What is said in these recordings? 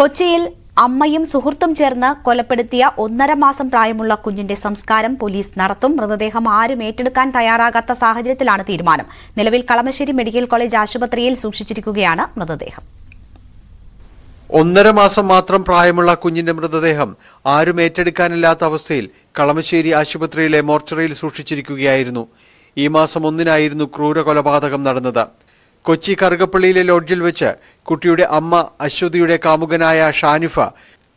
കൊച്ചിയിൽ അമ്മയും സുഹൃത്തും ചേർന്ന് കൊലപ്പെടുത്തിയ ഒന്നര മാസം പ്രായമുള്ള കുഞ്ഞിന്റെ സംസ്കാരം പോലീസ് നടത്തും മൃതദേഹം ആരും ഏറ്റെടുക്കാൻ തയ്യാറാകാത്ത സാഹചര്യത്തിലാണ് തീരുമാനം നിലവിൽ കളമശ്ശേരി മെഡിക്കൽ കോളേജ് ആശുപത്രിയിൽ സൂക്ഷിച്ചിരിക്കുകയാണ് മൃതദേഹം ഒന്നര മാസം മാത്രം പ്രായമുള്ള കുഞ്ഞിന്റെ മൃതദേഹം ആരും ഏറ്റെടുക്കാനില്ലാത്ത അവസ്ഥയിൽ കളമശ്ശേരി ആശുപത്രിയിലെ മോർച്ചറിയിൽ സൂക്ഷിച്ചിരിക്കുകയായിരുന്നു ഈ മാസം ഒന്നിനായിരുന്നു ക്രൂര കൊലപാതകം നടന്നത് കൊച്ചി കറുകപ്പള്ളിയിലെ ലോഡ്ജിൽ വെച്ച് കുട്ടിയുടെ അമ്മ അശ്വതിയുടെ കാമുകനായ ഷാനിഫ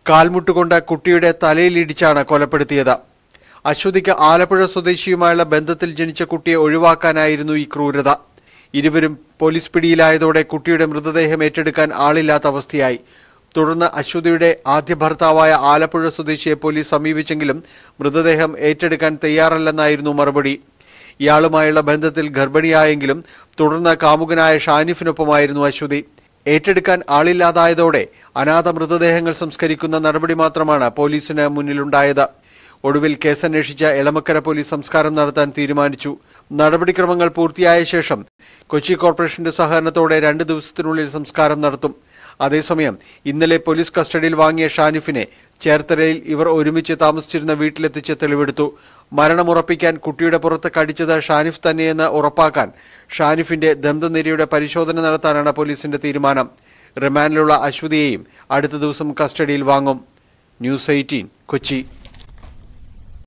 കാൽമുട്ടുകൊണ്ട് കുട്ടിയുടെ തലയിലിടിച്ചാണ് കൊലപ്പെടുത്തിയത് അശ്വതിക്ക് ആലപ്പുഴ സ്വദേശിയുമായുള്ള ബന്ധത്തിൽ ജനിച്ച കുട്ടിയെ ഒഴിവാക്കാനായിരുന്നു ഈ ക്രൂരത ഇരുവരും പോലീസ് പിടിയിലായതോടെ കുട്ടിയുടെ മൃതദേഹം ഏറ്റെടുക്കാൻ ആളില്ലാത്ത അവസ്ഥയായി തുടർന്ന് അശ്വതിയുടെ ആദ്യ ഭർത്താവായ ആലപ്പുഴ സ്വദേശിയെ പോലീസ് സമീപിച്ചെങ്കിലും മൃതദേഹം ഏറ്റെടുക്കാൻ തയ്യാറല്ലെന്നായിരുന്നു മറുപടി ഇയാളുമായുള്ള ബന്ധത്തിൽ ഗർഭിണിയായെങ്കിലും തുടർന്ന് കാമുകനായ ഷാനിഫിനൊപ്പമായിരുന്നു അശ്വതി ഏറ്റെടുക്കാൻ ആളില്ലാതായതോടെ അനാഥ മൃതദേഹങ്ങൾ സംസ്കരിക്കുന്ന നടപടി മാത്രമാണ് പോലീസിന് മുന്നിലുണ്ടായത് ഒടുവിൽ കേസന്വേഷിച്ച എളമക്കര പോലീസ് സംസ്കാരം നടത്താൻ തീരുമാനിച്ചു നടപടിക്രമങ്ങൾ പൂർത്തിയായ ശേഷം കൊച്ചി കോർപ്പറേഷന്റെ സഹകരണത്തോടെ രണ്ട് ദിവസത്തിനുള്ളിൽ സംസ്കാരം നടത്തും അതേസമയം ഇന്നലെ പോലീസ് കസ്റ്റഡിയിൽ വാങ്ങിയ ഷാനിഫിനെ ചേർത്തലയിൽ ഇവർ ഒരുമിച്ച് താമസിച്ചിരുന്ന വീട്ടിലെത്തിച്ച് തെളിവെടുത്തു മരണമുറപ്പിക്കാൻ കുട്ടിയുടെ പുറത്ത് കടിച്ചത് ഷാനിഫ് തന്നെയെന്ന് ഉറപ്പാക്കാൻ ഷാനിഫിന്റെ ദന്തനിരയുടെ പരിശോധന നടത്താനാണ് പോലീസിന്റെ തീരുമാനം റിമാൻഡിലുള്ള അശ്വതിയെയും അടുത്ത ദിവസം കസ്റ്റഡിയിൽ വാങ്ങും ന്യൂസ് എയ്റ്റീൻ കൊച്ചി